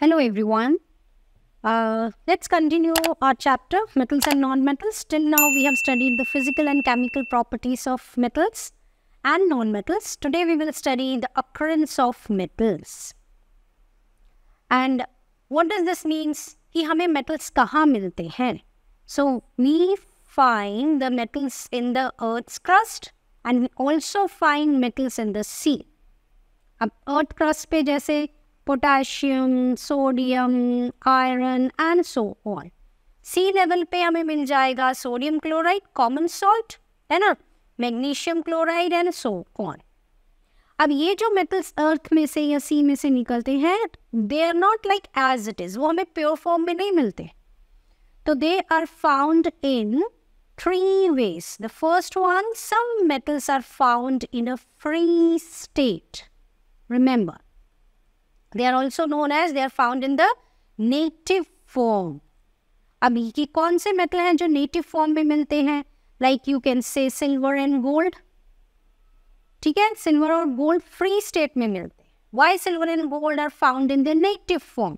Hello everyone. Uh, let's continue our chapter metals and nonmetals. Till now we have studied the physical and chemical properties of metals and nonmetals. Today we will study the occurrence of metals. And what does this means? कि हमें metals कहाँ मिलते हैं? So we find the metals in the earth's crust and we also find metals in the sea. अब earth crust पे जैसे potassium sodium iron and so on sea level पे हमें मिल जाएगा सोडियम क्लोराइड कॉमन सॉल्ट है ना magnesium chloride and so on अब ये जो मेटल्स अर्थ में से या सी में से निकलते हैं they are not like as it is वो हमें प्योर फॉर्म में नहीं मिलते तो they are found in three ways. The first one, some metals are found in a free state. Remember, They are also known as they are found in the native form. अब ये कौन से metal हैं जो native form में मिलते हैं like you can say silver and gold ठीक है सिल्वर और गोल्ड फ्री स्टेट में मिलते हैं why silver and gold are found in the native form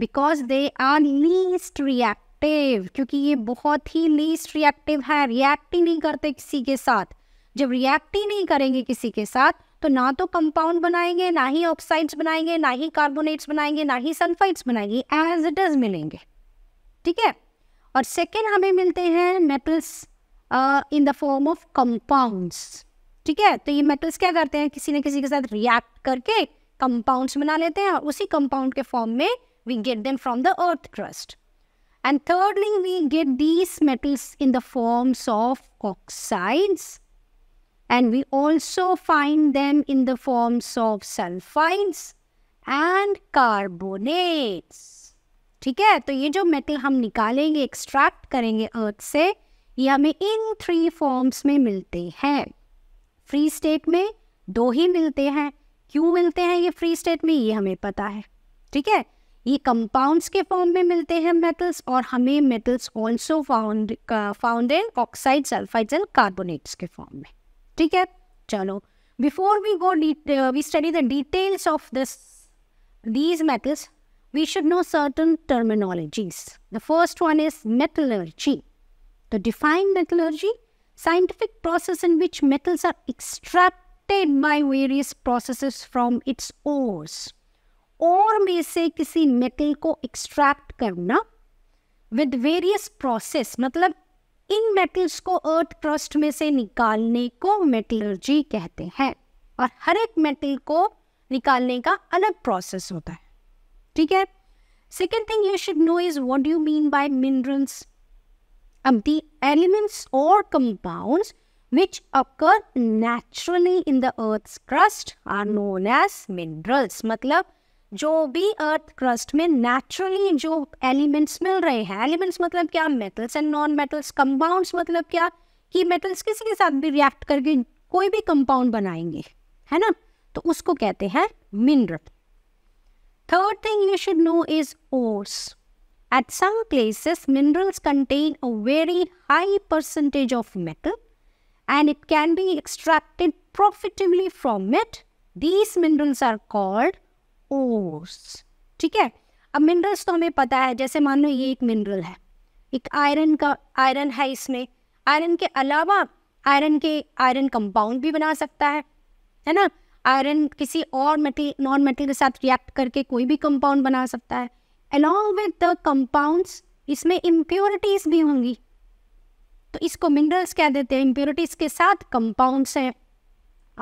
because they are least reactive क्योंकि ये बहुत ही लीस्ट रिएक्टिव है रिएक्ट ही नहीं करते किसी के साथ जब रिएक्ट ही नहीं करेंगे किसी के साथ तो ना तो कंपाउंड बनाएंगे ना ही ऑक्साइड्स बनाएंगे ना ही कार्बोनेट्स बनाएंगे ना ही सल्फाइड्स बनाएंगे एज इट इज मिलेंगे ठीक है और सेकेंड हमें मिलते हैं metals in the form of compounds ठीक है तो ये मेटल्स क्या करते हैं किसी न किसी के साथ रिएक्ट करके कंपाउंड्स बना लेते हैं और उसी कंपाउंड के फॉर्म में we get them from the earth crust and thirdly we get these metals in the forms of oxides And we also find them in the forms of sulphides and carbonates ठीक है तो ये जो metal हम निकालेंगे extract करेंगे अर्थ से ये हमें इन थ्री फॉर्म्स में मिलते हैं फ्री स्टेट में दो ही मिलते हैं क्यों मिलते हैं ये फ्री स्टेट में ये हमें पता है ठीक है ये कंपाउंड्स के फॉर्म में मिलते हैं मेटल्स और हमें metals also found found in oxide sulphides and carbonates के फॉर्म में ठीक है चलो before we go uh, we study the details of this these metals we should know certain terminologies the first one is metallurgy to define metallurgy scientific process in which metals are extracted by various processes from its ores और में से किसी metal को extract करना with various process मतलब इन metals को अर्थ crust में से निकालने को मेटलर्जी कहते हैं और हर एक मेटल को निकालने का अलग प्रोसेस होता है ठीक है second thing you should know is what you mean by minerals अब द एलिमेंट्स और compounds which occur naturally in the earth crust are known as minerals मतलब जो भी अर्थ क्रस्ट में नेचुरली जो एलिमेंट्स मिल रहे हैं एलिमेंट्स मतलब क्या metals and non metals compounds मतलब क्या कि मेटल्स किसी के साथ भी रिएक्ट करके कोई भी कंपाउंड बनाएंगे है ना तो उसको कहते हैं mineral third thing you should know is ores at some places minerals contain a very high percentage of metal and it can be extracted profitably from it these minerals are called ores ठीक है अब minerals तो हमें पता है जैसे मान लो ये एक मिनरल है एक आयरन का आयरन है इसमें आयरन के अलावा आयरन के आयरन कंपाउंड भी बना सकता है है ना आयरन किसी और मेटल नॉन मेटल के साथ रिएक्ट करके कोई भी कंपाउंड बना सकता है अलॉन्ग विद द कंपाउंड्स इसमें इम्प्योरिटीज भी होंगी तो इसको मिनरल्स कह देते हैं इम्प्योरिटीज के साथ कंपाउंड्स हैं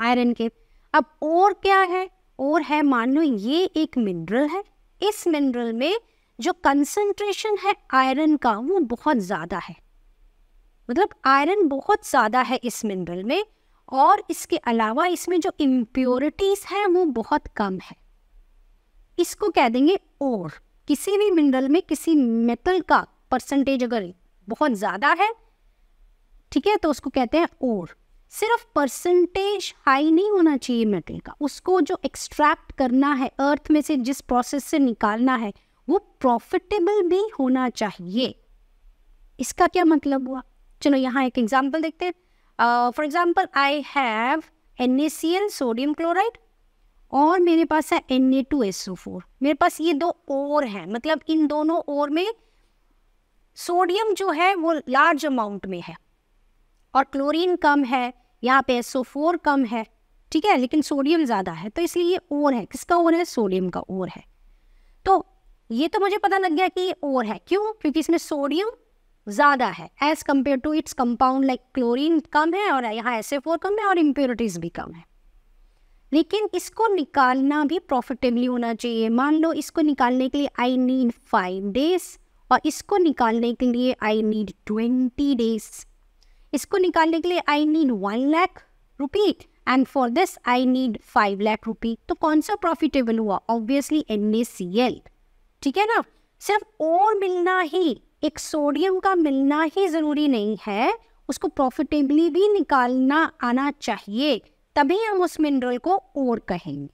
आयरन के अब और क्या है और है मान लो ये एक मिनरल है इस मिनरल में जो कंसंट्रेशन है आयरन का वो बहुत ज़्यादा है मतलब आयरन बहुत ज़्यादा है इस मिनरल में और इसके अलावा इसमें जो इम्प्योरिटीज़ हैं वो बहुत कम है इसको कह देंगे और किसी भी मिनरल में किसी मेटल का परसेंटेज अगर बहुत ज़्यादा है ठीक है तो उसको कहते हैं और सिर्फ परसेंटेज हाई नहीं होना चाहिए मेटल का उसको जो एक्सट्रैक्ट करना है अर्थ में से जिस प्रोसेस से निकालना है वो प्रॉफिटेबल भी होना चाहिए इसका क्या मतलब हुआ चलो यहाँ एक एग्जाम्पल देखते हैं for example I have N A C L sodium chloride और मेरे पास है N A two S O four मेरे पास ये दो ओर हैं मतलब इन दोनों ओर में सोडियम जो है वो लार्ज अमाउंट में है और क्लोरीन कम है यहाँ पे एसओ फोर कम है ठीक है लेकिन सोडियम ज़्यादा है तो इसलिए ये ओर है किसका ओर है सोडियम का ओर है तो ये तो मुझे पता लग गया कि ये ओर है क्यों क्योंकि इसमें सोडियम ज़्यादा है as compared to its compound like chlorine कम है और यहाँ एस फोर कम है और इम्प्योरिटीज़ भी कम है लेकिन इसको निकालना भी प्रॉफिटेबली होना चाहिए मान लो इसको निकालने के लिए आई नीड फाइव डेज और इसको निकालने के लिए आई नीड ट्वेंटी डेज इसको निकालने के लिए I need one lakh rupee and for this I need five lakh rupee तो कौन सा प्रॉफिटेबल हुआ obviously N A C L ठीक है ना सिर्फ और मिलना ही एक सोडियम का मिलना ही ज़रूरी नहीं है उसको प्रॉफिटेबली भी निकालना आना चाहिए तभी हम उस मिनरल को और कहेंगे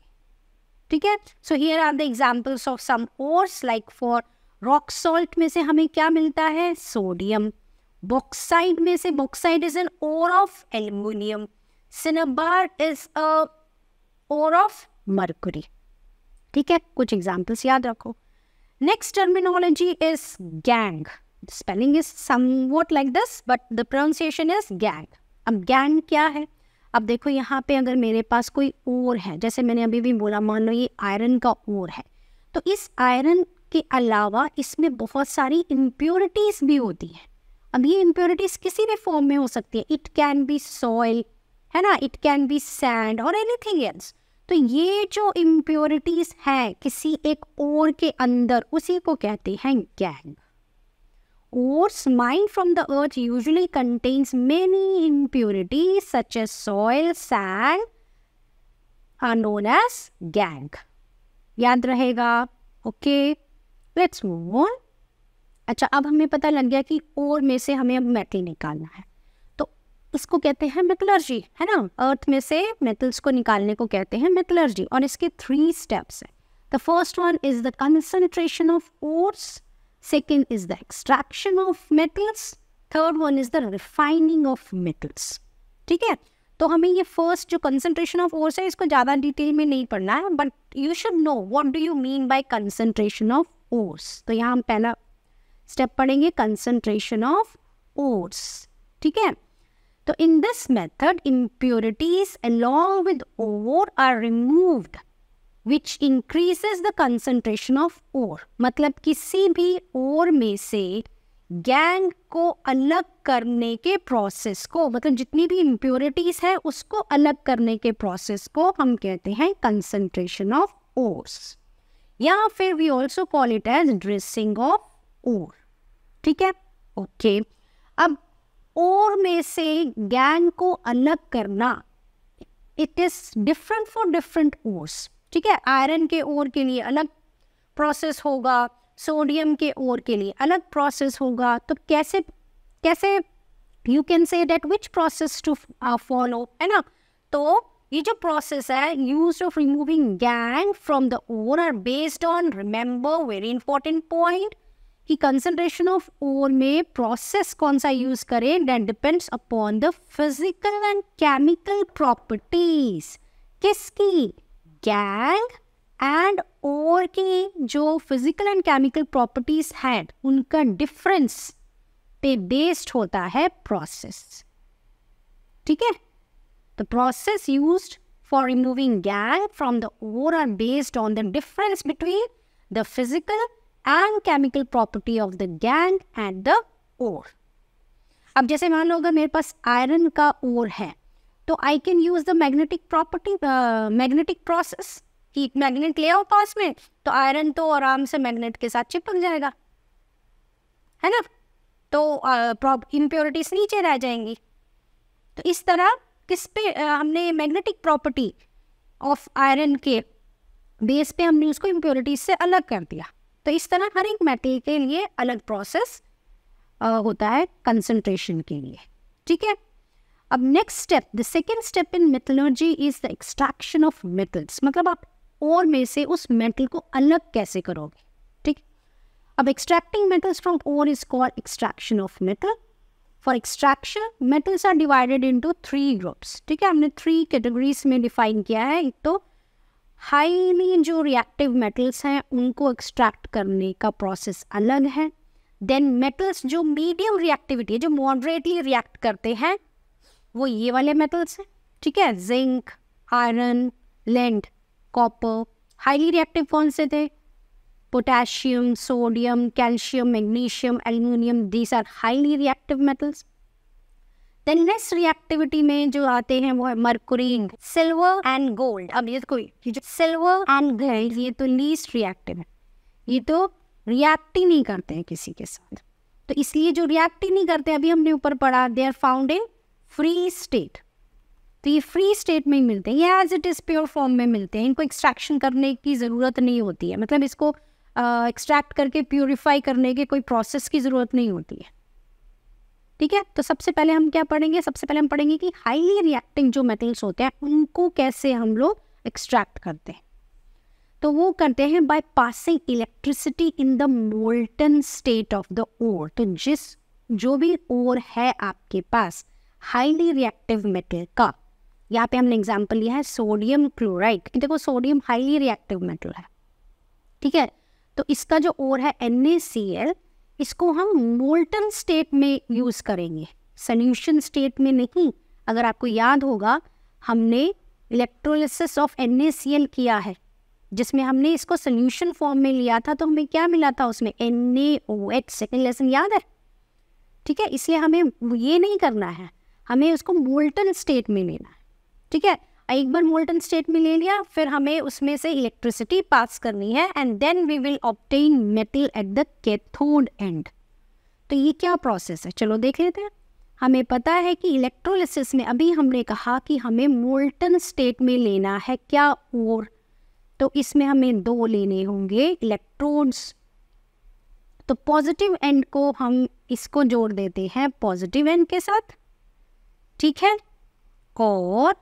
ठीक है so here are the examples of some ores like for rock salt में से हमें क्या मिलता है सोडियम बॉक्साइड में से bauxite is an ore of aluminium cinnabar is a ore of mercury ठीक है कुछ एग्जाम्पल्स याद रखो next terminology is gangue spelling is somewhat like this but the pronunciation is gangue अब गैंग क्या है अब देखो यहाँ पे अगर मेरे पास कोई ओर है जैसे मैंने अभी भी बोला मान लो ये आयरन का ओर है तो इस आयरन के अलावा इसमें बहुत सारी इम्प्योरिटीज भी होती हैं अब ये इम्प्योरिटीज किसी भी फॉर्म में हो सकती है इट कैन बी सॉइल है ना इट कैन बी सैंड और एनीथिंग एल्स तो ये जो इम्प्योरिटीज है किसी एक और के अंदर उसी को कहते हैं gangue ores mined from the earth usually contains many impurities such as soil sand are known as gangue याद रहेगा ओके लेट्स मूव ऑन अच्छा अब हमें पता लग गया कि ओर में से हमें अब मेटल निकालना है तो इसको कहते हैं मेटलर्जी है ना अर्थ में से मेटल्स को निकालने को कहते हैं मेटलर्जी और इसके थ्री स्टेप्स हैं the first one is the concentration of ores second is the extraction of metals third one is the refining of metals ठीक है तो हमें ये फर्स्ट जो कंसनट्रेशन ऑफ ओर्स है इसको ज़्यादा डिटेल में नहीं पढ़ना है but you should know what do you mean by concentration of ores तो यहाँ हम पहला स्टेप पढ़ेंगे कंसंट्रेशन ऑफ ओट्स ठीक है तो in this method impurities along with ore are removed which increases the concentration of ore मतलब किसी भी ओर में से गैंग को अलग करने के प्रोसेस को मतलब जितनी भी इम्प्योरिटीज है उसको अलग करने के प्रोसेस को हम कहते हैं कंसंट्रेशन ऑफ ओर्स या फिर we also call it as dressing of और ठीक है ओके अब और में से गैंग को अलग करना it is different for different ores ठीक है आयरन के ओर के लिए अलग प्रोसेस होगा सोडियम के ओर के लिए अलग प्रोसेस होगा तो कैसे कैसे you can say that which process to follow है ना तो ये जो प्रोसेस है use of removing gangue from the ore are based on remember very important point कि कंसनट्रेशन ऑफ ओर में प्रोसेस कौन सा यूज करें that depends upon the physical and chemical properties किसकी गैंग एंड ओर की जो physical and chemical properties हैं उनका डिफरेंस पे बेस्ड होता है प्रोसेस ठीक है the process use for removing gangue from the ore are based on the difference between the physical and chemical property of the gangue and the ore अब जैसे मान लो अगर मेरे पास आयरन का ओर है तो I can use the magnetic property magnetic process कि magnet ले आओ पास में तो आयरन तो आराम से मैग्नेट के साथ चिपक जाएगा है ना तो इम्प्योरिटीज uh, नीचे रह जाएंगी तो इस तरह किस पे uh, हमने मैग्नेटिक प्रॉपर्टी ऑफ आयरन के बेस पे हमने उसको इम्प्योरिटीज से अलग कर दिया तो इस तरह हर एक मेटल के लिए अलग प्रोसेस होता है कंसनट्रेशन के लिए ठीक है अब next step the second step in methodology is the extraction of metals मतलब आप और में से उस मेटल को अलग कैसे करोगे ठीक अब extracting metals from ore is called extraction of metal for extraction metals are divided into three groups ठीक है हमने थ्री कैटेगरीज में डिफाइन किया है एक तो हाईली जो रिएक्टिव मेटल्स हैं उनको एक्सट्रैक्ट करने का प्रोसेस अलग है देन मेटल्स जो मीडियम रिएक्टिविटी है जो मॉडरेटली रिएक्ट करते हैं वो ये वाले मेटल्स हैं ठीक है zinc iron lead copper highly reactive कौन से थे potassium sodium calcium magnesium aluminium these are highly reactive metals then next reactivity में जो आते हैं वो है मर्कुरी सिल्वर एंड गोल्ड अब ये कोई ये जो सिल्वर एंड गोल्ड ये तो लीस्ट रिएक्टिव है ये तो रिएक्ट ही नहीं करते हैं किसी के साथ तो इसलिए जो रिएक्ट ही नहीं करते अभी हमने ऊपर पढ़ा they are found in free state तो ये फ्री स्टेट में ही मिलते हैं ये as it is pure form में मिलते हैं इनको एक्सट्रैक्शन करने की ज़रूरत नहीं होती है मतलब इसको एक्सट्रैक्ट uh, करके प्योरीफाई करने के कोई प्रोसेस की ज़रूरत नहीं होती है ठीक है तो सबसे पहले हम क्या पढ़ेंगे सबसे पहले हम पढ़ेंगे कि हाईली रिएक्टिंग जो मेटल्स होते हैं उनको कैसे हम लोग एक्सट्रैक्ट करते हैं तो वो करते हैं by passing electricity in the molten state of the ore तो जिस जो भी ओर है आपके पास हाईली रिएक्टिव मेटल का यहाँ पे हमने एग्जाम्पल लिया है सोडियम क्लोराइड कि देखो सोडियम हाईली रिएक्टिव मेटल है ठीक है तो इसका जो ओर है एन इसको हम मोल्टन स्टेट में यूज़ करेंगे सल्यूशन स्टेट में नहीं अगर आपको याद होगा हमने इलेक्ट्रोलिसिस ऑफ एन किया है जिसमें हमने इसको सोल्यूशन फॉर्म में लिया था तो हमें क्या मिला था उसमें N A O H second lesson याद है ठीक है इसलिए हमें ये नहीं करना है हमें उसको मोल्टन स्टेट में लेना है ठीक है एक बार मोल्टन स्टेट में ले लिया फिर हमें उसमें से इलेक्ट्रिसिटी पास करनी है and then we will obtain metal at the cathode and तो ये क्या प्रोसेस है चलो देख लेते हैं हमें पता है कि इलेक्ट्रोलिसिस में अभी हमने कहा कि हमें मोल्टन स्टेट में लेना है क्या और तो इसमें हमें दो लेने होंगे इलेक्ट्रोड्स तो पॉजिटिव एंड को हम इसको जोड़ देते हैं पॉजिटिव एंड के साथ ठीक है और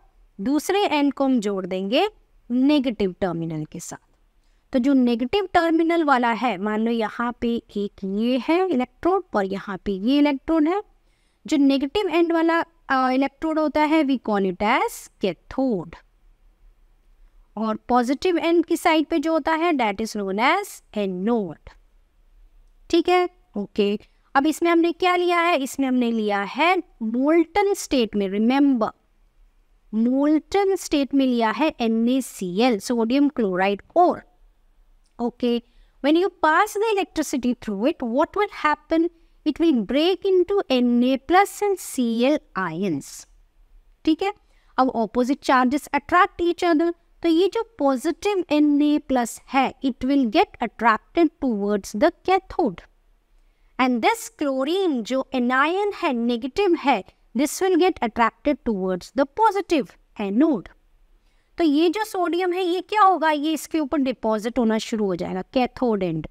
दूसरे एंड को हम जोड़ देंगे नेगेटिव टर्मिनल के साथ तो जो नेगेटिव टर्मिनल वाला है मान लो यहाँ पे एक ये है इलेक्ट्रोड और यहाँ पे ये इलेक्ट्रोड है जो नेगेटिव एंड वाला इलेक्ट्रोड होता है we call it as cathode और पॉजिटिव एंड की साइड पे जो होता है that is known as anode ठीक है ओके okay. अब इसमें हमने क्या लिया है इसमें हमने लिया है मोल्टन स्टेट में रिमेंबर मोल्टन स्टेट में लिया है NaCl सोडियम क्लोराइड और okay when you pass the electricity through it what will happen it will break into Na plus and Cl ions ठीक है अब opposite charges attract each other तो ये जो पॉजिटिव Na प्लस है it will get attracted towards the cathode and this chlorine जो anion है negative है this will get attracted towards the positive anode तो ये जो सोडियम है ये क्या होगा ये इसके ऊपर डिपॉजिट होना शुरू हो जाएगा कैथोड एंड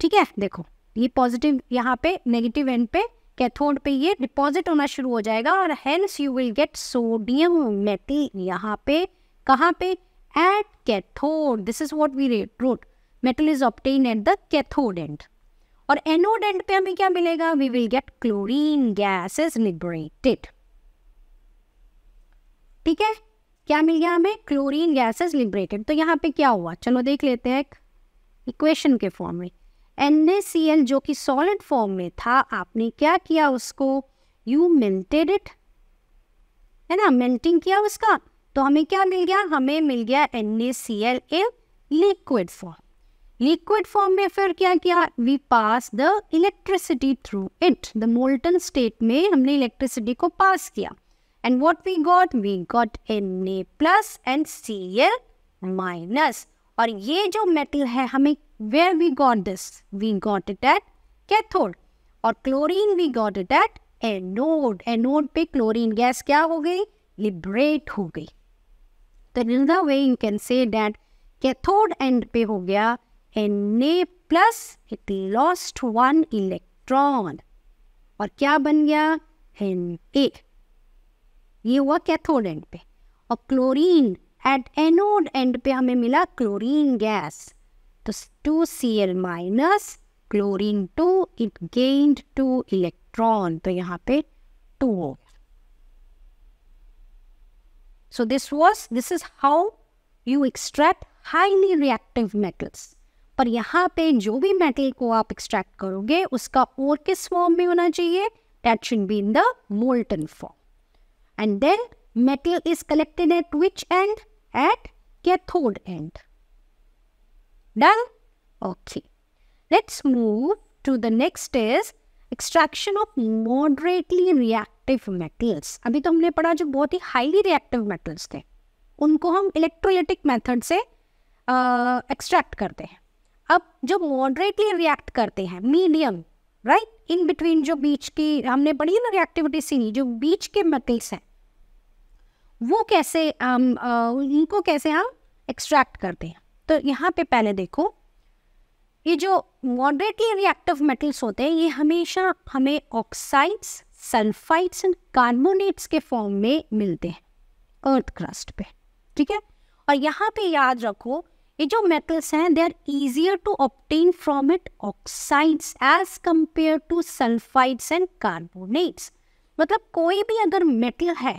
ठीक है देखो ये पॉजिटिव यहाँ पे नेगेटिव एंड पे कैथोड पे ये डिपॉजिट होना शुरू हो जाएगा और hence you will get sodium metal यहाँ पे कहाँ पे at cathode this is what we rate rote metal is obtain at the cathode and और एनोड एंड पे हमें क्या मिलेगा we will get chlorine gas is liberated ठीक है क्या मिल गया हमें क्लोरीन गैस इज लिबरेटेड तो यहाँ पे क्या हुआ चलो देख लेते हैं इक्वेशन के फॉर्म में एन जो कि सॉलिड फॉर्म में था आपने क्या किया उसको यू मिल्टेड इट है ना मिल्टिंग किया उसका तो हमें क्या मिल गया हमें मिल गया an liquid form liquid form में फिर क्या किया we pass the electricity through it the molten state में हमने इलेक्ट्रिसिटी को पास किया and what we got we got N A plus and C L minus और ये जो मेटल है हमें where we got this we got it at cathode और chlorine we got it at anode anode पे chlorine gas क्या हो गई लिबरेट हो गई तो in the way you can say that cathode end पे हो गया Na plus it lost one electron और क्या बन गया एन ए ये हुआ कैथोड एंड पे और क्लोरीन एट एनोड एंड पे हमें मिला क्लोरीन गैस तो two C L minus chlorine two it gained two electron तो यहाँ पे टू हो गया so this was this is how you extract highly reactive metals पर यहाँ पे जो भी मेटल को आप एक्सट्रैक्ट करोगे उसका और किस फॉर्म में होना चाहिए that should be in the molten form and then metal is collected at which and at cathode and done okay let's move to the next is extraction of moderately reactive metals अभी तो हमने पढ़ा जो बहुत ही highly reactive metals थे उनको हम इलेक्ट्रोलिटिक मेथड से एक्सट्रैक्ट uh, करते हैं अब जो मॉडरेटली रिएक्ट करते हैं मीडियम राइट इन बिटवीन जो बीच की हमने पढ़ी ना रिएक्टिविटी सीरी जो बीच के मेटल्स हैं वो कैसे हम um, uh, उनको कैसे हम एक्सट्रैक्ट करते हैं तो यहाँ पे पहले देखो ये जो मॉडरेटली रिएक्टिव मेटल्स होते हैं ये हमेशा हमें ऑक्साइड्स सल्फाइड्स एंड कार्बोनेट्स के फॉर्म में मिलते हैं अर्थ क्रस्ट पे ठीक है और यहाँ पे याद रखो ये जो मेटल्स हैं they are easier to obtain from it oxides as compare to sulphides and carbonates मतलब कोई भी अगर मेटल है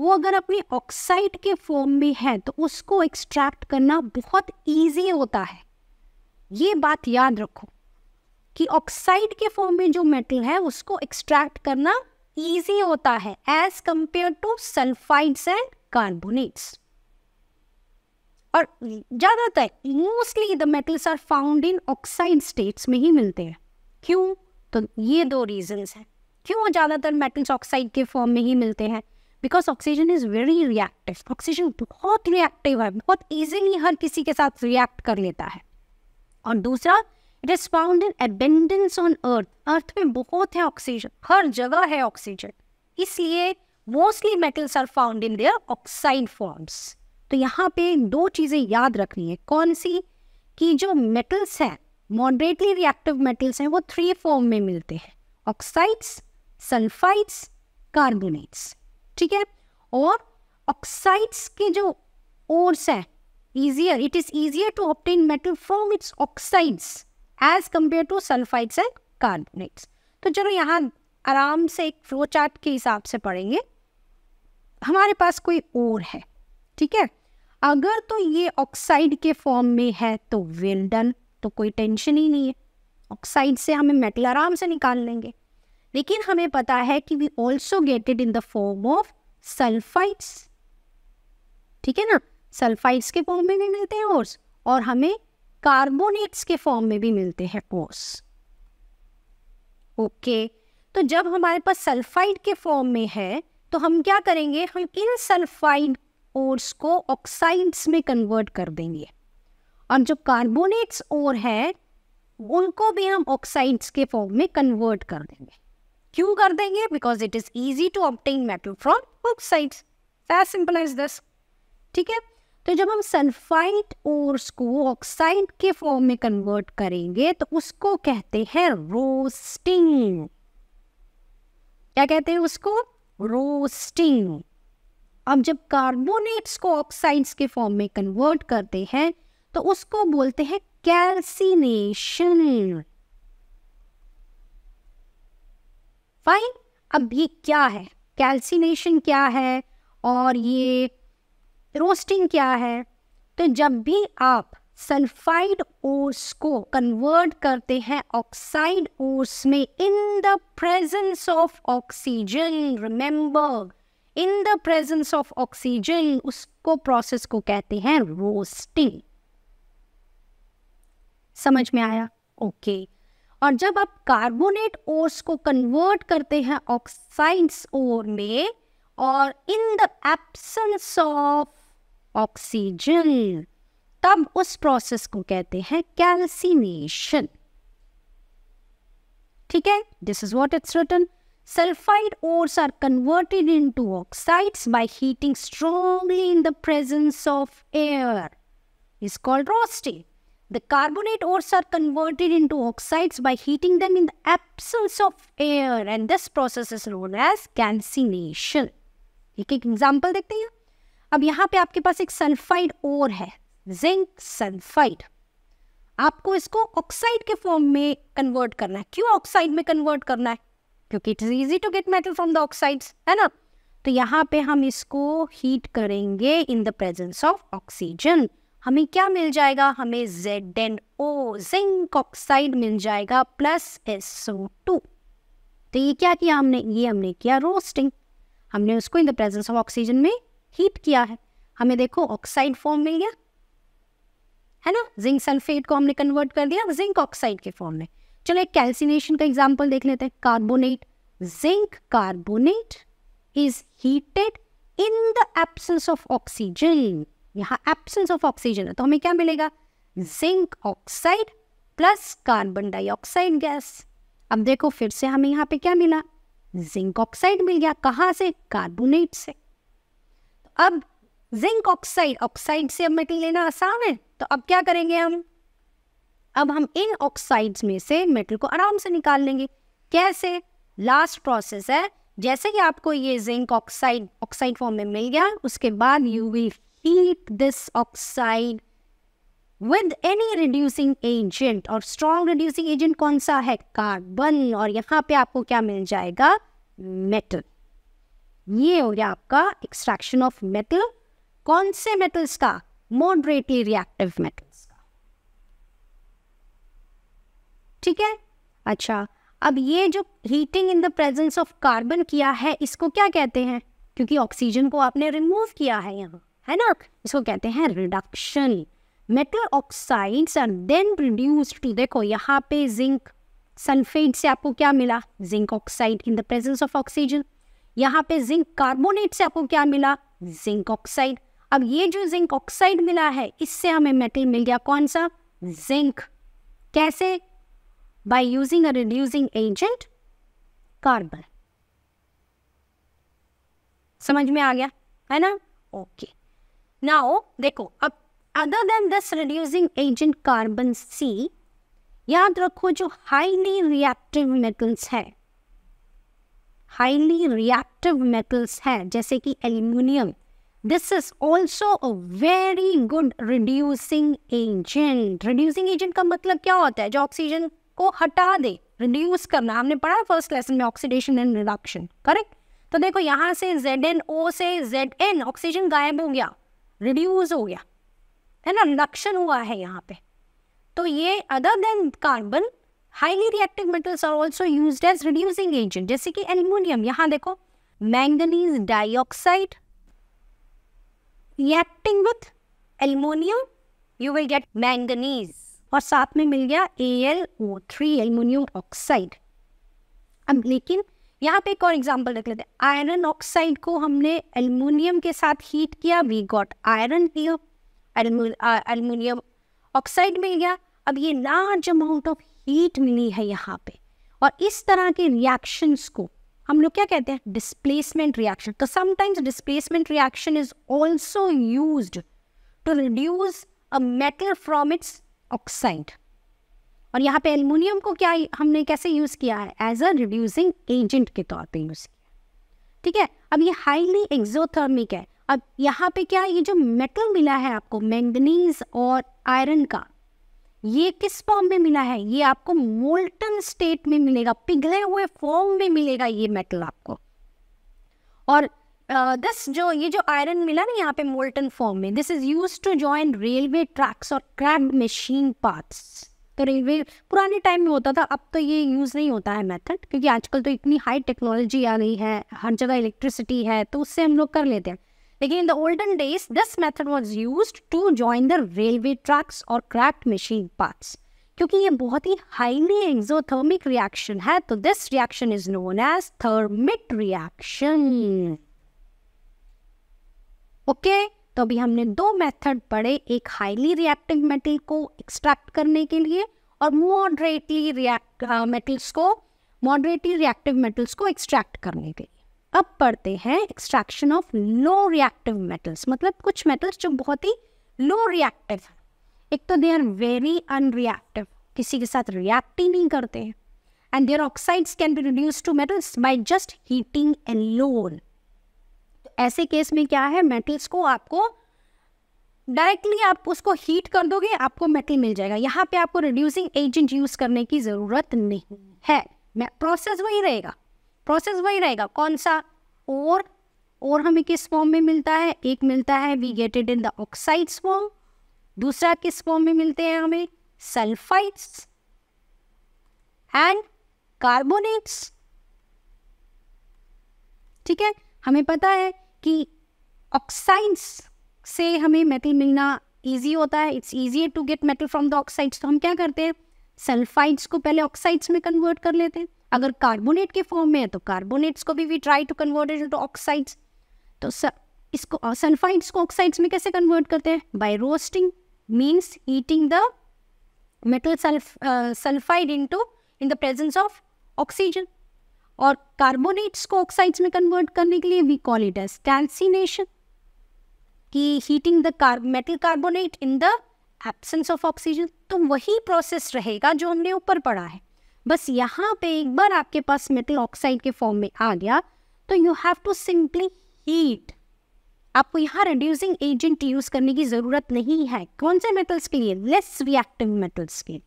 वो अगर अपनी ऑक्साइड के फॉर्म में है तो उसको एक्सट्रैक्ट करना बहुत ईजी होता है ये बात याद रखो कि ऑक्साइड के फॉर्म में जो मेटल है उसको एक्सट्रैक्ट करना ईजी होता है as compare to sulphides and carbonates और ज़्यादातर mostly the metals are found in oxide states में ही मिलते हैं क्यों तो ये दो रीजंस हैं क्यों ज़्यादातर मेटल्स ऑक्साइड के फॉर्म में ही मिलते हैं because oxygen is very reactive oxygen बहुत रिएक्टिव है बहुत ईजिली हर किसी के साथ रिएक्ट कर लेता है और दूसरा it is found in abundance on earth earth में बहुत है ऑक्सीजन हर जगह है ऑक्सीजन इसलिए mostly metals are found in their oxide forms तो यहाँ पे दो चीज़ें याद रखनी है कौन सी कि जो मेटल्स हैं मॉडरेटली रिएक्टिव मेटल्स हैं वो थ्री फॉर्म में मिलते हैं ऑक्साइड्स सल्फाइड्स कार्बोनेट्स ठीक है और ऑक्साइड्स के जो ओर्स हैं easier it is easier to obtain metal from its oxides as compare to sulphides and carbonates तो चलो यहाँ आराम से एक फ्लो चार्ट के हिसाब से पढ़ेंगे हमारे पास कोई ओर है ठीक है अगर तो ये ऑक्साइड के फॉर्म में है तो वेल डन तो कोई टेंशन ही नहीं है ऑक्साइड से हमें मेटल आराम से निकाल लेंगे लेकिन हमें पता है कि we also get it in the form of sulphides ठीक है ना सल्फाइड्स के फॉर्म में भी मिलते हैं ओर्स और हमें कार्बोनेट्स के फॉर्म में भी मिलते हैं ओर्स ओके okay. तो जब हमारे पास सल्फाइड के फॉर्म में है तो हम क्या करेंगे हम इन सल्फाइड ओर्स को ऑक्साइड्स में कन्वर्ट कर देंगे और जो कार्बोनेट्स ओर है उनको भी हम ऑक्साइड्स के फॉर्म में कन्वर्ट कर देंगे क्यों कर देंगे because it is easy to obtain metal from oxides as simple as this ठीक है तो जब हम सल्फाइड ओर्स को ऑक्साइड के फॉर्म में कन्वर्ट करेंगे तो उसको कहते हैं रोस्टिंग क्या कहते हैं उसको रोस्टिंग अब जब कार्बोनेट्स को ऑक्साइड्स के फॉर्म में कन्वर्ट करते हैं तो उसको बोलते हैं कैल्सिनेशन फाइन अब ये क्या है कैल्सिनेशन क्या है और ये रोस्टिंग क्या है तो जब भी आप सल्फाइड ओर्स को कन्वर्ट करते हैं ऑक्साइड ओर्स में in the presence of oxygen remember in the presence of oxygen उसको प्रोसेस को कहते हैं रोस्टिंग समझ में आया ओके okay. और जब आप कार्बोनेट ओर्स को कन्वर्ट करते हैं ऑक्साइड्स ओर में और in the absence of oxygen तब उस प्रोसेस को कहते हैं कैल्सिनेशन ठीक है this is what it's written Sulfide ores are converted into oxides by heating strongly in the presence of air. It's called roasting. The carbonate ores are converted into oxides by heating them in the absence of air and this process is known as calcination. एक एक example देखते हैं अब यहाँ पे आपके पास एक sulphide ओर है जिंक सल्फाइड आपको इसको ऑक्साइड के फॉर्म में कन्वर्ट करना है क्यों ऑक्साइड में कन्वर्ट करना है क्योंकि it is easy to get metal from the oxides है ना तो यहाँ पे हम इसको हीट करेंगे in the presence of oxygen हमें क्या मिल जाएगा हमें Z N O zinc oxide मिल जाएगा प्लस एस ओ टू तो ये क्या किया हमने ये हमने किया रोस्टिंग हमने उसको in the presence of oxygen में हीट किया है हमें देखो ऑक्साइड फॉर्म मिल गया है ना जिंक सल्फेट को हमने कन्वर्ट कर दिया जिंक ऑक्साइड के फॉर्म में चलो एक कैल्सिनेशन का एग्जाम्पल देख लेते हैं carbonate zinc carbonate is heated in the absence of oxygen यहाँ एब्सेंस ऑफ ऑक्सीजन है तो हमें क्या मिलेगा zinc oxide plus carbon dioxide gas अब देखो फिर से हमें यहाँ पे क्या मिला जिंक ऑक्साइड मिल गया कहाँ से कार्बोनेट से अब जिंक ऑक्साइड ऑक्साइड से अब मेटल लेना आसान है तो अब क्या करेंगे हम अब हम इन ऑक्साइड्स में से मेटल को आराम से निकाल लेंगे कैसे लास्ट प्रोसेस है जैसे कि आपको ये जिंक ऑक्साइड ऑक्साइड फॉर्म में मिल गया उसके बाद you will heat this oxide with any reducing agent और स्ट्रॉन्ग रिड्यूसिंग एजेंट कौन सा है कार्बन और यहाँ पे आपको क्या मिल जाएगा मेटल ये हो गया आपका एक्सट्रैक्शन ऑफ मेटल कौन से मेटल्स का मॉडरेटली रिएक्टिव मेटल ठीक है अच्छा अब ये जो heating in the presence of carbon किया है इसको क्या कहते हैं क्योंकि ऑक्सीजन को आपने रिमूव किया है यहाँ है ना इसको कहते हैं reduction metal oxides are then produce to देखो यहाँ पे जिंक सल्फेट से आपको क्या मिला zinc oxide in the presence of oxygen यहाँ पे जिंक कार्बोनेट से आपको क्या मिला जिंक ऑक्साइड अब ये जो जिंक ऑक्साइड मिला है इससे हमें मेटल मिल गया कौन सा जिंक कैसे by using a reducing agent carbon समझ में आ गया है ना ओके नाउ देखो अब other than this reducing agent carbon C याद रखो जो हाईली रिएक्टिव मेटल्स है हाईली रिएक्टिव मेटल्स है जैसे कि aluminium this is also a very good reducing agent reducing agent का मतलब क्या होता है जो ऑक्सीजन को हटा दे रिड्यूस करना हमने पढ़ा फर्स्ट लेसन में ऑक्सीडेशन एंड रिडक्शन करेक्ट तो देखो यहाँ से जेड एन ओ से जेड एन ऑक्सीजन गायब हो गया रिड्यूस हो गया है ना रिडक्शन हुआ है यहाँ पे तो ये other than carbon highly reactive metals are also use as reducing agent जैसे कि एल्यूमिनियम यहाँ देखो manganese dioxide reacting with aluminium you will get manganese और साथ में मिल गया A L O three aluminium oxide अब लेकिन यहाँ पे एक और एग्जाम्पल रख लेते हैं आयरन ऑक्साइड को हमने एलमोनियम के साथ हीट किया we got iron aluminium oxide मिल गया अब ये लार्ज अमाउंट ऑफ हीट मिली है यहाँ पे और इस तरह के रिएक्शंस को हम लोग क्या कहते हैं डिस्प्लेसमेंट रिएक्शन तो sometimes displacement reaction is also use to reduce a metal from its oxide और यहाँ पे एल्यूमिनियम को क्या हमने कैसे यूज़ किया है एज अ रिड्यूसिंग एजेंट के तौर पे यूज़ किया ठीक है अब ये हाईली एक्जोथर्मिक है अब यहाँ पे क्या ये जो मेटल मिला है आपको मैंगनीज और आयरन का ये किस फॉर्म में मिला है ये आपको मोल्टन स्टेट में मिलेगा पिघले हुए फॉर्म में मिलेगा ये मेटल आपको और दस uh, जो ये जो आयरन मिला ना यहाँ पे मोल्टन फॉर्म में this is use to join railway tracks और क्रैब मशीन पाथ्स तो रेलवे पुराने टाइम में होता था अब तो ये यूज़ नहीं होता है मेथड क्योंकि आजकल तो इतनी हाई टेक्नोलॉजी आ गई है हर जगह इलेक्ट्रिसिटी है तो उससे हम लोग कर लेते हैं लेकिन in the olden days this method was used to join the railway tracks और क्रैक्ट मशीन पार्ट्स क्योंकि ये बहुत ही हाईली एक्सोथर्मिक रिएक्शन है तो this reaction is known as thermic reaction okay तो अभी हमने दो मेथड पढ़े एक हाईली रिएक्टिव मेटल को एक्सट्रैक्ट करने के लिए और मॉडरेटली रिएक्ट मेटल्स को मॉडरेटली रिएक्टिव मेटल्स को एक्सट्रैक्ट करने के लिए अब पढ़ते हैं extraction of low reactive metals मतलब कुछ मेटल्स जो बहुत ही लो रिएक्टिव हैं एक तो दे आर वेरी अनरिएक्टिव किसी के साथ रिएक्ट ही नहीं करते हैं and their oxides can be reduce to metals by just heating and lone ऐसे केस में क्या है मेटल्स को आपको डायरेक्टली आप उसको हीट कर दोगे आपको मेटल मिल जाएगा यहाँ पे आपको रिड्यूसिंग एजेंट यूज़ करने की ज़रूरत नहीं है प्रोसेस वही रहेगा प्रोसेस वही रहेगा कौन सा और और हमें किस फॉर्म में मिलता है एक मिलता है we get it in the oxides form दूसरा किस फॉर्म में मिलते हैं हमें सल्फाइड्स एंड कार्बोनेट्स ठीक है हमें पता है कि ऑक्साइड्स से हमें मेटल मिलना ईजी होता है it's easy to get metal from the oxides तो हम क्या करते हैं सल्फाइड्स को पहले ऑक्साइड्स में कन्वर्ट कर लेते हैं अगर कार्बोनेट के फॉर्म में है तो कार्बोनेट्स को भी we try to convert it to oxides तो स, इसको सल्फाइड्स को ऑक्साइड्स में कैसे कन्वर्ट करते हैं by roasting means heating the metal sulph sulphide in to in the presence of oxygen और कार्बोनेट्स को ऑक्साइड्स में कन्वर्ट करने के लिए we call it as calcination की heating the metal carbonate in the absence of oxygen तो वही process रहेगा जो हमने ऊपर पढ़ा है बस यहाँ पे एक बार आपके पास मेटल ऑक्साइड के फॉर्म में आ गया तो you have to simply heat आपको यहाँ रिड्यूसिंग एजेंट यूज़ करने की ज़रूरत नहीं है कौन से मेटल्स के लिए लेस रिएक्टिव मेटल्स के लिए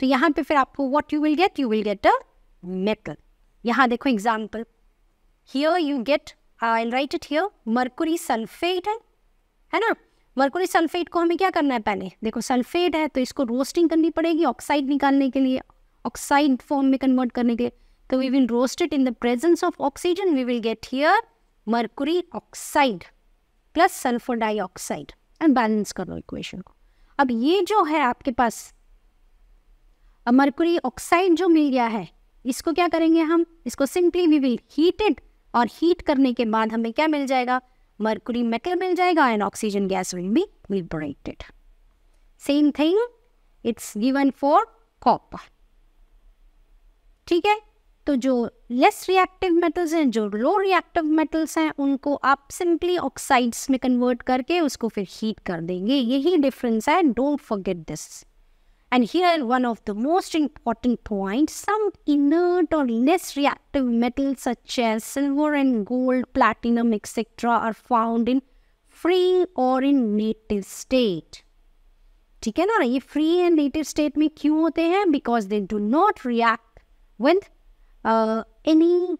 तो यहाँ पे फिर आपको what you will get you will get a metal यहाँ देखो example here you get I write it here mercury sulphate है है ना मर्कुरी सल्फेट को हमें क्या करना है पहले देखो सल्फेट है तो इसको रोस्टिंग करनी पड़ेगी ऑक्साइड निकालने के लिए ऑक्साइड फॉर्म में कन्वर्ट करने के लिए तो we will roast it in the presence of oxygen we will get here mercury oxide plus sulphur dioxide and balance कर लो इक्वेशन को अब ये जो है आपके पास मर्कुरी ऑक्साइड जो मिल गया है इसको क्या करेंगे हम इसको simply we will heat it और हीट करने के बाद हमें क्या मिल जाएगा मर्कुरी मेटल मिल जाएगा and oxygen gas will be liberated same thing it's given for copper ठीक है तो जो लेस रिएक्टिव मेटल्स हैं जो लो रिएक्टिव मेटल्स हैं उनको आप सिंपली ऑक्साइड्स में कन्वर्ट करके उसको फिर हीट कर देंगे यही डिफरेंस है don't forget this And here, one of the most important points, some inert or less reactive metals such as silver and gold, platinum, etc. are found in free or in native state. ठीक है ना ये free and native state में क्यों होते हैं because they do not react with any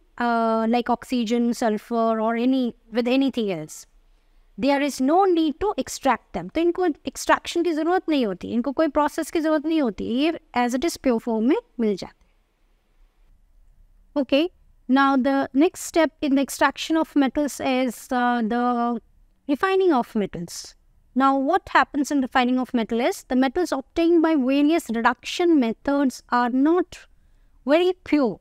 like oxygen sulphur और any with anything else there is no need to extract them तो इनको एक्सट्रैक्शन की ज़रूरत नहीं होती इनको कोई प्रोसेस की ज़रूरत नहीं होती ये as it is pure form में मिल जाते okay now the next step in the extraction of metals is the refining of metals. Now what happens in refining of metal is the metals obtained by various reduction methods are not very pure.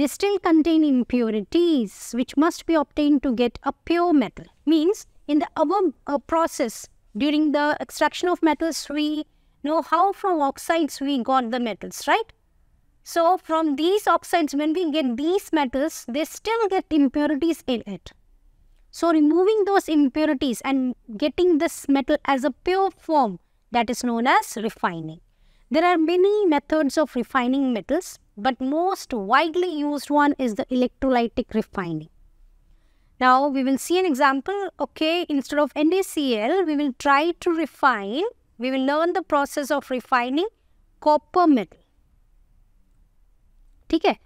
They still contain impurities which must be obtained to get a pure metal. Means in the above uh, process, during the extraction of metals, we know how from oxides we got the metals, right? So, from these oxides, when we get these metals, they still get impurities in it. So, removing those impurities and getting this metal as a pure form, that is known as refining. There are many methods of refining metals, but most widely used one is the electrolytic refining. Now we will see an example, okay, instead of NaCl, we will try to refine, we will learn the process of refining copper metal. ठीक है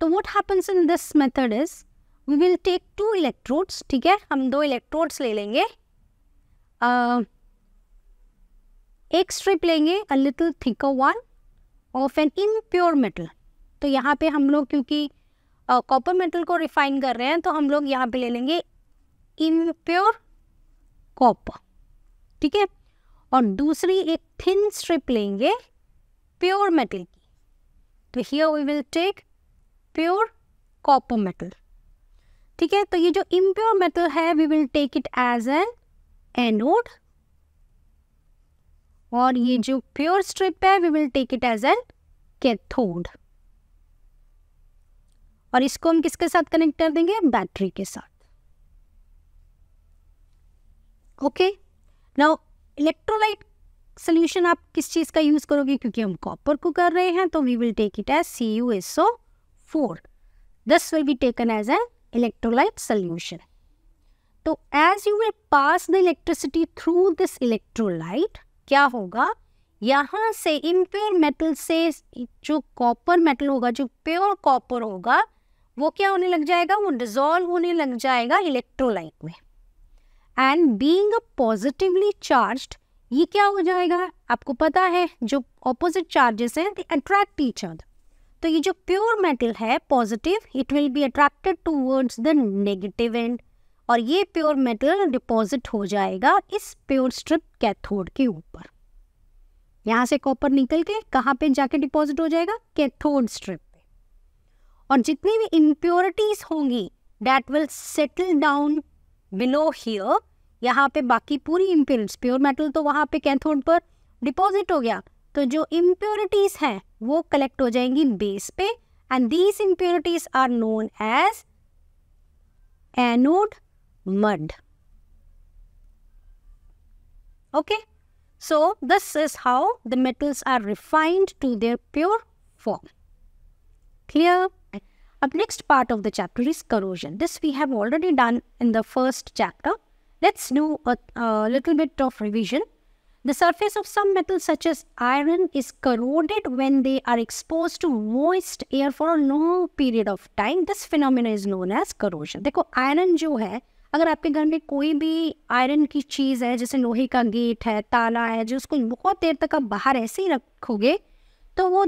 तो what happens in this method is, we will take two electrodes, ठीक है हम दो electrodes ले लेंगे uh, एक strip लेंगे a little thicker one of an impure metal. तो यहाँ पे हम लोग क्योंकि कॉपर मेटल को रिफाइन कर रहे हैं तो हम लोग यहाँ पे ले लेंगे इम्प्योर कॉपर ठीक है और दूसरी एक थिन स्ट्रिप लेंगे प्योर मेटल की तो here we will take pure copper metal ठीक है तो ये जो इम्प्योर मेटल है we will take it as an anode और ये जो प्योर स्ट्रिप है we will take it as an cathode और इसको हम किसके साथ कनेक्ट कर देंगे बैटरी के साथ ओके नाउ इलेक्ट्रोलाइट सोल्यूशन आप किस चीज़ का यूज़ करोगे क्योंकि हम कॉपर को कर रहे हैं तो we will take it as C U S O four this will be taken as a electrolyte solution तो as you will pass the electricity through this electrolyte क्या होगा यहाँ से इम्प्योर मेटल से जो कॉपर मेटल होगा जो pure copper होगा वो क्या होने लग जाएगा वो डिजोल्व होने लग जाएगा इलेक्ट्रोलाइट में एंड बींग पॉजिटिवली चार्ज ये क्या हो जाएगा आपको पता है जो ऑपोजिट चार्जेस हैं दे अट्रैक्ट ईच अदर तो ये जो प्योर मेटल है positive it will be attracted towards the negative end और ये प्योर मेटल डिपॉजिट हो जाएगा इस प्योर स्ट्रिप कैथोड के ऊपर यहाँ से कॉपर निकल के कहाँ पे जाके डिपॉजिट हो जाएगा कैथोड स्ट्रिप और जितनी भी इम्प्योरिटीज होंगी that will settle down below here यहाँ पे बाकी पूरी इम्प्योरिटीज प्योर मेटल तो वहाँ पे कैथोड पर डिपॉजिट हो गया तो जो इम्प्योरिटीज हैं वो कलेक्ट हो जाएंगी बेस पे and these impurities are known as anode mud okay so this is how the metals are refined to their pure form clear Up next part of the chapter is corrosion. This we have already done in the first chapter. Let's do a, a little bit of revision. The surface of some metals such as iron is corroded when they are exposed to moist air for a long period of time. This phenomenon is known as corrosion. देखो iron जो है अगर आपके घर में कोई भी iron की चीज़ है जैसे लोहे का गेट है ताला है जो उसको बहुत देर तक आप बाहर ऐसे ही रखोगे तो वो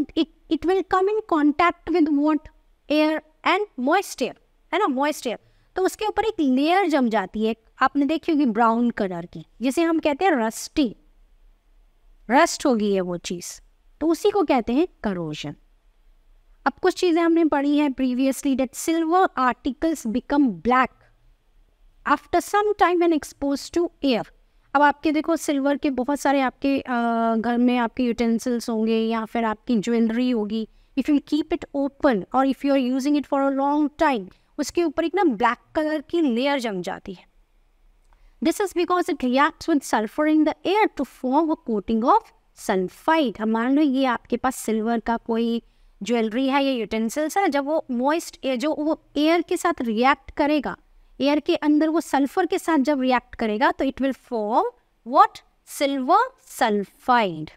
it will come in contact with what air and moist air है ना मॉइस्ट एयर तो उसके ऊपर एक लेयर जम जाती है आपने देखी होगी ब्राउन कलर की जिसे हम कहते हैं रस्टी रस्ट होगी है वो चीज़ तो उसी को कहते हैं करोजन अब कुछ चीज़ें हमने पढ़ी हैं previously that silver articles become black after some time and expose to air अब आपके देखो सिल्वर के बहुत सारे आपके घर में आपके यूटेंसिल्स होंगे या फिर आपकी ज्वेलरी होगी if you keep it open और if you are using it for a long time उसके ऊपर एक ना ब्लैक कलर की लेयर जम जाती है this is because it reacts with sulphur in the air to form a coating of sulphide हम मान लो ये आपके पास सिल्वर का कोई ज्वेलरी है या यूटेंसिल्स है जब वो मॉइस्ट एयर जो वो एयर के साथ रिएक्ट करेगा एयर के अंदर वो सल्फर के साथ जब रिएक्ट करेगा तो it will form what silver sulphide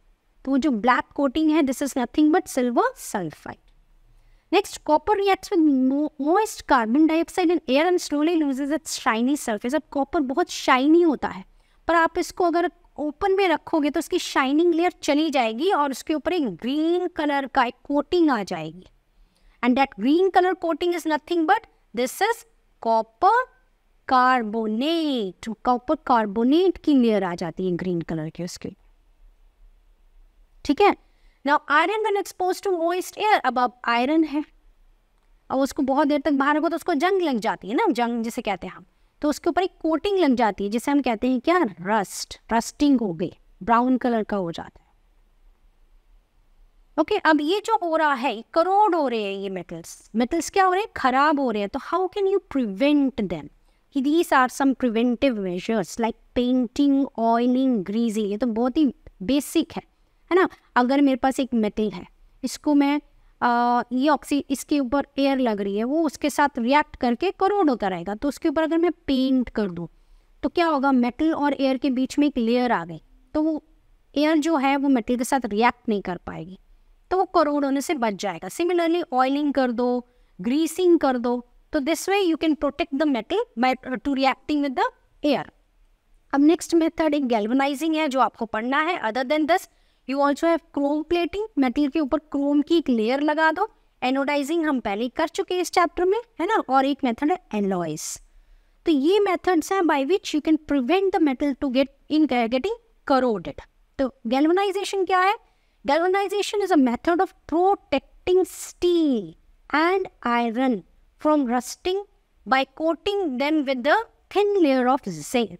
तो वो जो ब्लैक कोटिंग है this is nothing but silver sulphide next copper reacts with moist carbon dioxide in air and slowly loses its shiny surface अब कॉपर बहुत shiny होता है पर आप इसको अगर ओपन में रखोगे तो उसकी शाइनिंग लेयर चली जाएगी और उसके ऊपर एक ग्रीन कलर का एक कोटिंग आ जाएगी and that green colour coating is nothing but this is copper carbonate copper carbonate की लेयर आ जाती है ग्रीन कलर की उसके ठीक है now iron when expose to moist air अब अब आयरन है और उसको बहुत देर तक बाहर रखो तो उसको जंग लग जाती है ना जंग जिसे कहते हैं हम तो उसके ऊपर एक कोटिंग लग जाती है जिसे हम कहते हैं क्या रस्ट रस्टिंग हो गई ब्राउन कलर का हो जाता है ओके okay, अब ये जो हो रहा है करोड़ हो रहे हैं ये मेटल्स मेटल्स क्या हो रहे हैं खराब हो रहे हैं तो how can you prevent them these are some preventive measures like painting oiling greasing ये तो बहुत ही बेसिक है है ना अगर मेरे पास एक मेटल है इसको मैं आ, ये ऑक्सी इसके ऊपर एयर लग रही है वो उसके साथ रिएक्ट करके करोड़ होता रहेगा तो उसके ऊपर अगर मैं पेंट कर दूँ तो क्या होगा मेटल और एयर के बीच में एक लेयर आ गई तो वो एयर जो है वो मेटल के साथ रिएक्ट नहीं कर पाएगी तो वो करोड़ होने से बच जाएगा सिमिलरली ऑयलिंग कर दो ग्रीसिंग कर दो तो this way you can protect the metal by to reacting with the air अब नेक्स्ट मेथड एक गैल्वनाइजिंग है जो आपको पढ़ना है other than this you also have chrome plating metal के ऊपर क्रोम की एक लेयर लगा दो एनोडाइजिंग हम पहले कर चुके हैं इस चैप्टर में है ना और एक मेथड है एनलॉइस तो ये मेथड्स हैं by which you can prevent the metal to get in getting corroded तो गैल्वनाइजेशन क्या है galvanisation is a method of protecting steel and iron from rusting by coating them with the thin layer of zinc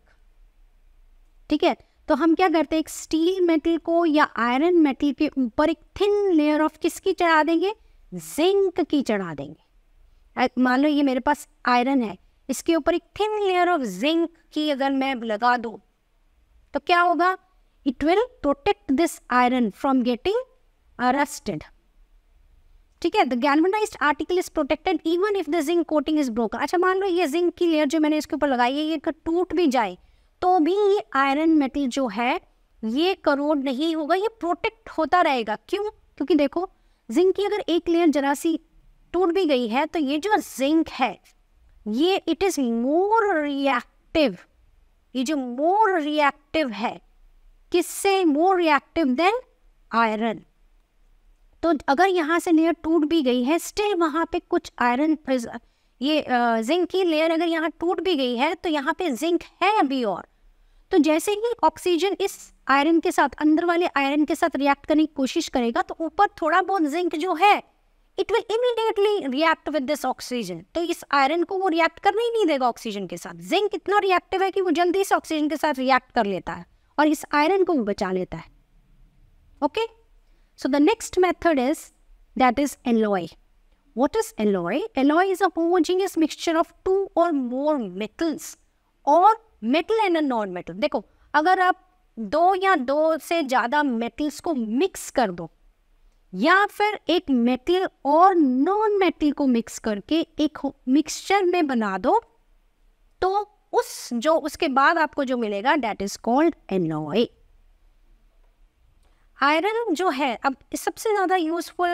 ठीक है तो हम क्या करते हैं एक स्टील मेटल को या आयरन मेटल के ऊपर एक थिन लेयर ऑफ किसकी चढ़ा देंगे जिंक की चढ़ा देंगे मान लो ये मेरे पास आयरन है इसके ऊपर एक थिन लेयर ऑफ जिंक की अगर मैं लगा दूँ तो क्या होगा it will protect this iron from getting rusted ठीक है the galvanised article is protected even if the zinc coating is broken अच्छा मान लो ये जिंक की लेयर जो मैंने इसके ऊपर लगाई है ये टूट भी जाए तो भी ये आयरन मेटल जो है ये करोड नहीं होगा ये प्रोटेक्ट होता रहेगा क्यों क्योंकि देखो जिंक की अगर एक लेयर जरासी टूट भी गई है तो ये जो जिंक है ये इट इज़ मोर रिएक्टिव ये जो मोर रिएक्टिव है किससे मोर रिएक्टिव देन आयरन तो अगर यहाँ से लेयर टूट भी गई है स्टिल वहां पे कुछ आयरन ये जिंक की लेयर अगर यहाँ टूट भी गई है तो यहाँ पे जिंक है अभी और तो जैसे ही ऑक्सीजन इस आयरन के साथ अंदर वाले आयरन के साथ रिएक्ट करने की कोशिश करेगा तो ऊपर थोड़ा बहुत जिंक जो है it will immediately react with this oxygen तो इस आयरन को वो रिएक्ट करने ही नहीं देगा ऑक्सीजन के साथ जिंक इतना रिएक्टिव है कि वो जल्दी इस ऑक्सीजन के साथ रिएक्ट कर लेता है और इस आयरन को वो बचा लेता है okay so the next method is that is alloy What is alloy? Alloy is a homogeneous mixture of two or more metals or metal and a non-metal. देखो अगर आप दो या दो से ज़्यादा मेटल्स को मिक्स कर दो या फिर एक मेटल और नॉन मेटल को मिक्स करके एक मिक्सचर में बना दो तो उस जो उसके बाद आपको जो मिलेगा that is called alloy iron जो है अब सबसे ज़्यादा यूजफुल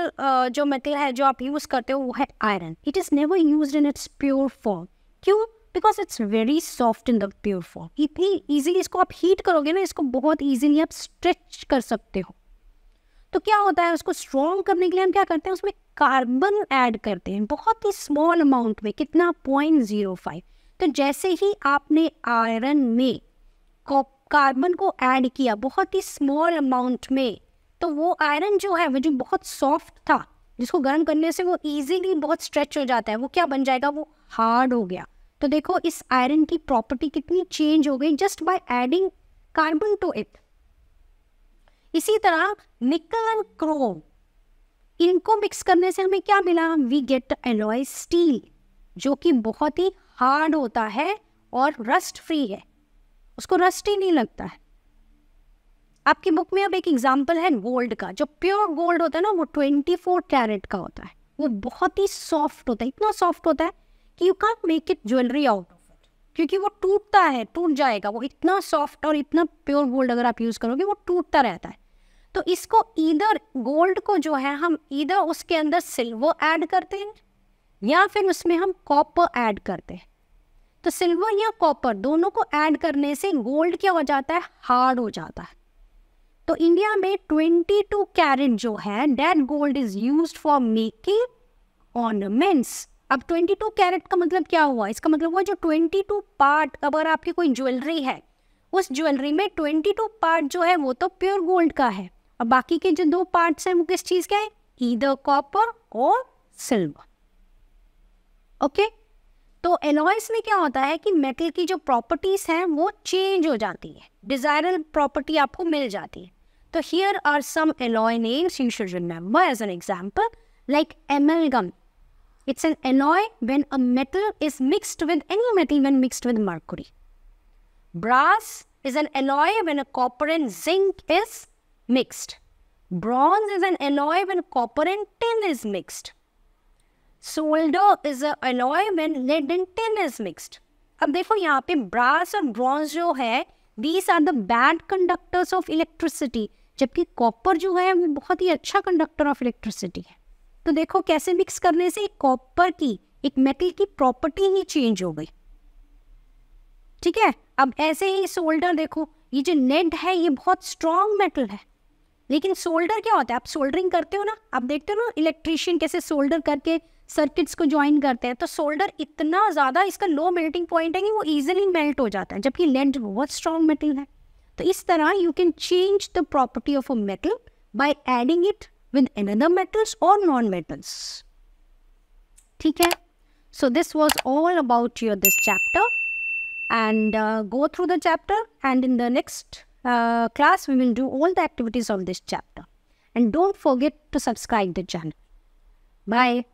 जो मेटल है जो आप यूज़ करते हो वो है iron it is never use in its pure form क्यों because it's very soft in the pure form इतनी ईजिली इसको आप हीट करोगे ना इसको बहुत ईजिली आप स्ट्रेच कर सकते हो तो क्या होता है उसको स्ट्रॉन्ग करने के लिए हम क्या करते हैं उसमें कार्बन ऐड करते हैं बहुत ही स्मॉल अमाउंट में कितना पॉइंट जीरो फाइव तो जैसे ही आपने आयरन में कॉप कार्बन को ऐड किया बहुत ही स्मॉल अमाउंट में तो वो आयरन जो है वो जो बहुत सॉफ्ट था जिसको गर्म करने से वो ईजिली बहुत स्ट्रेच हो जाता है वो क्या बन जाएगा वो हार्ड हो गया तो देखो इस आयरन की प्रॉपर्टी कितनी चेंज हो गई just by adding carbon to it इसी तरह निकल एंड क्रोम इनको मिक्स करने से हमें क्या मिला वी गेट एलॉय स्टील जो कि बहुत ही हार्ड होता है और रस्ट फ्री है उसको रस्ट ही नहीं लगता है आपकी बुक में अब एक एग्जाम्पल है गोल्ड का जो प्योर गोल्ड होता है ना वो ट्वेंटी फोर कैरेट का होता है वो बहुत ही सॉफ्ट होता है इतना सॉफ्ट होता है कि you can make it jewellery out of it क्योंकि वो टूटता है टूट जाएगा वो इतना सॉफ्ट और इतना प्योर गोल्ड अगर आप यूज़ करोगे वो टूटता रहता है तो इसको इधर गोल्ड को जो है हम इधर उसके अंदर सिल्वर ऐड करते हैं या फिर उसमें हम कॉपर ऐड करते हैं तो सिल्वर या कॉपर दोनों को ऐड करने से गोल्ड क्या हो जाता है हार्ड हो जाता है तो इंडिया में 22 कैरेट जो है that gold is use for making ornaments अब 22 कैरेट का मतलब क्या हुआ इसका मतलब हुआ जो 22 पार्ट अगर आपकी कोई ज्वेलरी है उस ज्वेलरी में 22 पार्ट जो है वो तो प्योर गोल्ड का है और बाकी के जो दो पार्ट्स हैं वो किस चीज़ के हैं ईदर कॉपर और सिल्वर ओके okay? तो एलॉयस में क्या होता है कि मेटल की जो प्रॉपर्टीज़ हैं वो चेंज हो जाती है डिज़ायरल प्रॉपर्टी आपको मिल जाती है तो here are some alloy names you should remember as an example like amalgam it's an alloy when a metal is mixed with any metal when mixed with mercury brass is an alloy when a copper and zinc is mixed bronze is an alloy when copper and tin is mixed solder is alloy when lead in tin is mixed अब देखो यहाँ पे brass और bronze जो है these are the bad conductors of electricity जबकि copper जो है वो बहुत ही अच्छा कंडक्टर ऑफ इलेक्ट्रिसिटी है तो देखो कैसे मिक्स करने से एक कॉपर की एक मेटल की प्रॉपर्टी ही चेंज हो गई ठीक है अब ऐसे ही सोल्डर देखो ये जो नेट है ये बहुत स्ट्रॉन्ग मेटल है लेकिन सोल्डर क्या होता है आप सोल्डरिंग करते हो ना आप देखते हो ना इलेक्ट्रिशियन कैसे सोल्डर करके सर्किट्स को ज्वाइन करते हैं तो सोल्डर इतना ज़्यादा इसका लो मेल्टिंग पॉइंट है कि वो ईजिली मेल्ट हो जाता है जबकि लेंड बहुत स्ट्रॉन्ग मेटल है तो इस तरह you can change the property of a metal by adding it with another metals और नॉन मेटल्स ठीक है so this was all about your this chapter and go through the chapter and in the next class we will do all the activities of this chapter and don't forget to subscribe the channel bye